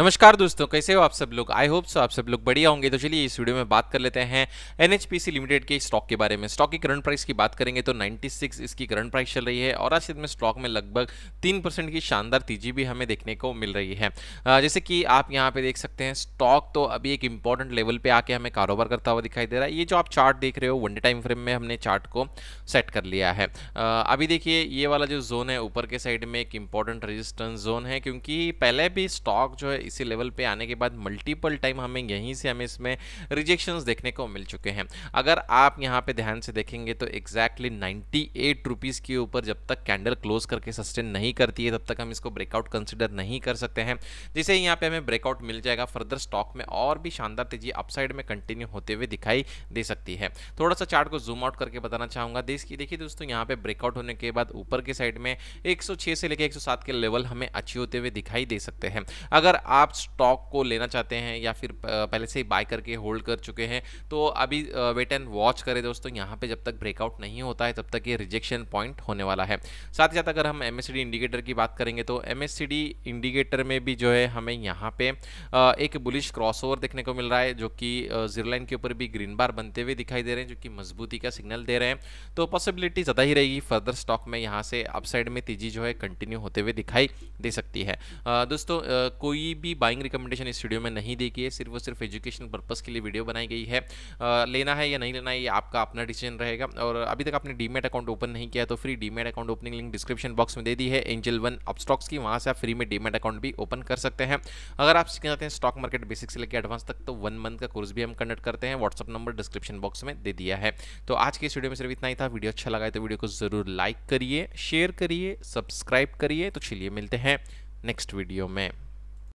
नमस्कार दोस्तों कैसे हो आप सब लोग आई होप सो आप सब लोग बढ़िया होंगे तो चलिए इस वीडियो में बात कर लेते हैं एनएचपीसी लिमिटेड के स्टॉक के बारे में स्टॉक की करंट प्राइस की बात करेंगे तो 96 इसकी करंट प्राइस चल रही है और आज में स्टॉक में लगभग तीन परसेंट की शानदार तेजी भी हमें देखने को मिल रही है जैसे कि आप यहाँ पे देख सकते हैं स्टॉक तो अभी एक इंपॉर्टेंट लेवल पर आके हमें कारोबार करता हुआ दिखाई दे रहा है ये जो आप चार्ट देख रहे हो वन डे टाइम फ्रेम में हमने चार्ट को सेट कर लिया है अभी देखिए ये वाला जो जोन है ऊपर के साइड में एक इंपॉर्टेंट रजिस्टेंस जोन है क्योंकि पहले भी स्टॉक जो है इसी लेवल पे आने के बाद मल्टीपल टाइम हमें यहीं से हमें इसमें रिजेक्शंस देखने को मिल चुके हैं अगर आप यहाँ पे ध्यान से देखेंगे तो एक्जैक्टली नाइन्टी एट रुपीज़ के ऊपर जब तक कैंडल क्लोज करके सस्टेन नहीं करती है तब तक हम इसको ब्रेकआउट कंसिडर नहीं कर सकते हैं जिसे यहाँ पे हमें ब्रेकआउट मिल जाएगा फर्दर स्टॉक में और भी शानदार तेजी अपसाइड में कंटिन्यू होते हुए दिखाई दे सकती है थोड़ा सा चार्ट को जूम आउट करके बताना चाहूँगा देश की देखिए दोस्तों यहाँ पे ब्रेकआउट होने के बाद ऊपर के साइड में 106 से लेकर 107 के लेवल हमें अच्छी होते हुए दिखाई दे सकते हैं अगर आप आप स्टॉक को लेना चाहते हैं या फिर पहले से ही बाय करके होल्ड कर चुके हैं तो अभी वेट एंड वॉच करें दोस्तों यहाँ पे जब तक ब्रेकआउट नहीं होता है तब तक ये रिजेक्शन पॉइंट होने वाला है साथ ही साथ अगर हम एम इंडिकेटर की बात करेंगे तो एम इंडिकेटर में भी जो है हमें यहाँ पे एक बुलिश क्रॉस देखने को मिल रहा है जो कि जीरो लाइन के ऊपर भी ग्रीन बार बनते हुए दिखाई दे रहे हैं जो कि मजबूती का सिग्नल दे रहे हैं तो पॉसिबिलिटी ज़्यादा ही रहेगी फर्दर स्टॉक में यहाँ से अपसाइड में तेजी जो है कंटिन्यू होते हुए दिखाई दे सकती है दोस्तों कोई भी बाइंग रिकमेंडेशन इस वीडियो में नहीं देखी है सिर्फ और सिर्फ एजुकेशन पर्पज़ के लिए वीडियो बनाई गई है लेना है या नहीं लेना है ये आपका अपना डिसीजन रहेगा और अभी तक आपने डीमेट अकाउंट ओपन नहीं किया तो free demat account opening link description box में दे दी है एंजल वन अप स्टॉक्स की वहाँ से आप फ्री में डीमेट अकाउंट भी ओपन कर सकते हैं अगर आप सीखना चाहते हैं स्टॉक मार्केट बेसिक से लेकर एडवांस तक तो वन मंथ का कोर्स भी हम कंडक्ट करते हैं व्हाट्सअप नंबर डिस्क्रिप्शन बॉक्स में दे दिया है तो आज के इस वीडियो में सिर्फ इतना ही था वीडियो अच्छा लगा तो वीडियो को ज़रूर लाइक करिए शेयर करिए सब्सक्राइब करिए तो चलिए मिलते हैं नेक्स्ट वीडियो में